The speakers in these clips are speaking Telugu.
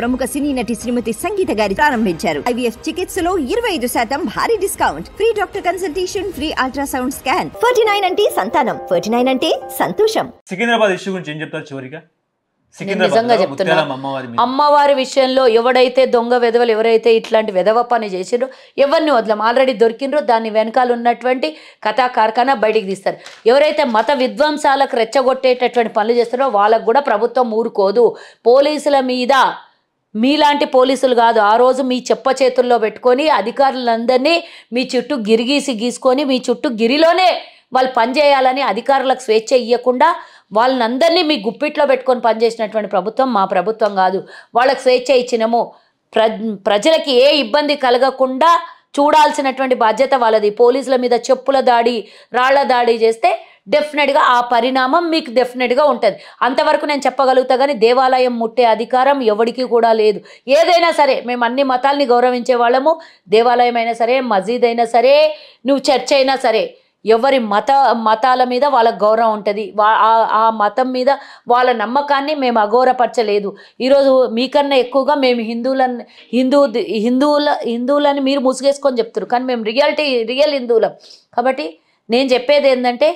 ప్రముఖ సినీ నటి శ్రీమతి సంగీత గారి ప్రారంభించారు ఐవీఎఫ్ చికిత్సలో ఇరవై ఐదు శాతం భారీ discount free doctor consultation free ultrasound scan forty nine అంటే సంతానం ఫార్టీ నైన్ అంటే సంతోషం సికింద్రాబాద్ ఇష్యూ గురించి ఏం చెప్తారు చివరిగా నిజంగా చెప్తున్నా అమ్మవారి విషయంలో ఎవడైతే దొంగ వెధవలు ఎవరైతే ఇట్లాంటి వెధవ పని చేసిండ్రో ఎవరిని వదలం ఆల్రెడీ దొరికినరో దాన్ని వెనకాల ఉన్నటువంటి కథా కార్ఖాన బయటికి తీస్తారు ఎవరైతే మత విధ్వంసాలకు రెచ్చగొట్టేటటువంటి పనులు చేస్తారో వాళ్ళకు కూడా ప్రభుత్వం ఊరుకోదు పోలీసుల మీద మీలాంటి పోలీసులు కాదు ఆ రోజు మీ చెప్ప చేతుల్లో పెట్టుకొని అధికారులందరినీ మీ చుట్టూ గిరిగీసి గీసుకొని మీ చుట్టూ గిరిలోనే వాళ్ళు పనిచేయాలని అధికారులకు స్వేచ్ఛ ఇవ్వకుండా వాళ్ళనందరినీ మీ గుప్పిట్లో పెట్టుకొని పనిచేసినటువంటి ప్రభుత్వం మా ప్రభుత్వం కాదు వాళ్ళకు స్వేచ్ఛ ఇచ్చినము ప్ర ప్రజలకి ఏ ఇబ్బంది కలగకుండా చూడాల్సినటువంటి బాధ్యత వాళ్ళది పోలీసుల మీద చెప్పుల దాడి రాళ్ల దాడి చేస్తే డెఫినెట్గా ఆ పరిణామం మీకు డెఫినెట్గా ఉంటుంది అంతవరకు నేను చెప్పగలుగుతా కానీ దేవాలయం ముట్టే అధికారం ఎవరికి కూడా లేదు ఏదైనా సరే మేము అన్ని మతాల్ని గౌరవించే వాళ్ళము దేవాలయం అయినా సరే మసీద్ అయినా సరే నువ్వు చర్చ్ అయినా సరే ఎవరి మత మతాల మీద వాళ్ళకు గౌరవం ఉంటుంది వా ఆ మతం మీద వాళ్ళ నమ్మకాన్ని మేము అఘోరపరచలేదు ఈరోజు మీకన్నా ఎక్కువగా మేము హిందువులని హిందూ హిందువుల హిందువులని మీరు ముసుగేసుకొని చెప్తారు కానీ మేము రియాలిటీ రియల్ హిందువులం కాబట్టి నేను చెప్పేది ఏంటంటే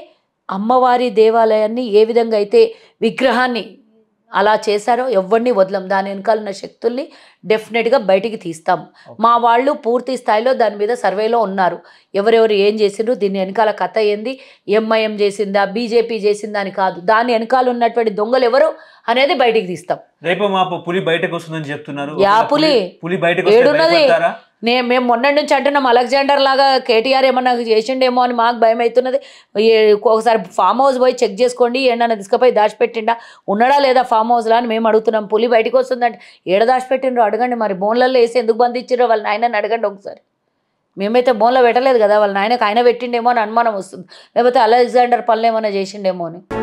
అమ్మవారి దేవాలయాన్ని ఏ విధంగా అయితే విగ్రహాన్ని అలా చేశారో ఎవరిని వదలం దాని వెనకాల ఉన్న శక్తుల్ని డెఫినెట్గా బయటికి తీస్తాం మా వాళ్ళు పూర్తి స్థాయిలో దాని మీద సర్వేలో ఉన్నారు ఎవరెవరు ఏం చేసిండ్రు దీని వెనకాల కథ ఏంది ఎంఐఎం చేసిందా బీజేపీ చేసిందా అని కాదు దాని వెనకాల ఉన్నటువంటి దొంగలు ఎవరు అనేది బయటికి తీస్తాం రేపు పులి బయటకు వస్తుందని చెప్తున్నారు యా పులి పులి బయటకు ఏడున్నది నేను మేము మొన్నటి నుంచి అంటున్నాం అలెగ్జాండర్ లాగా కేటీఆర్ ఏమన్నా చేసిండేమో అని మాకు భయం అవుతున్నది ఒకసారి ఫామ్ హౌస్ పోయి చెక్ చేసుకోండి ఏడన్నా తీసుకుపోయి దాచిపెట్టిండా ఉన్నాడా లేదా ఫామ్ హౌస్లో అని మేము అడుగుతున్నాం పులి బయటకు వస్తుందంటే ఏడ దాచిపెట్టిండ్రో అడగండి మరి బోన్లలో వేసి ఎందుకు బంధించారో వాళ్ళ నాయనని అడగండి ఒకసారి మేమైతే బోన్లో పెట్టలేదు కదా వాళ్ళ నాయనకు ఆయన పెట్టిండేమో అని అనుమానం వస్తుంది లేకపోతే అలెగ్జాండర్ పనులు ఏమైనా చేసిండేమో అని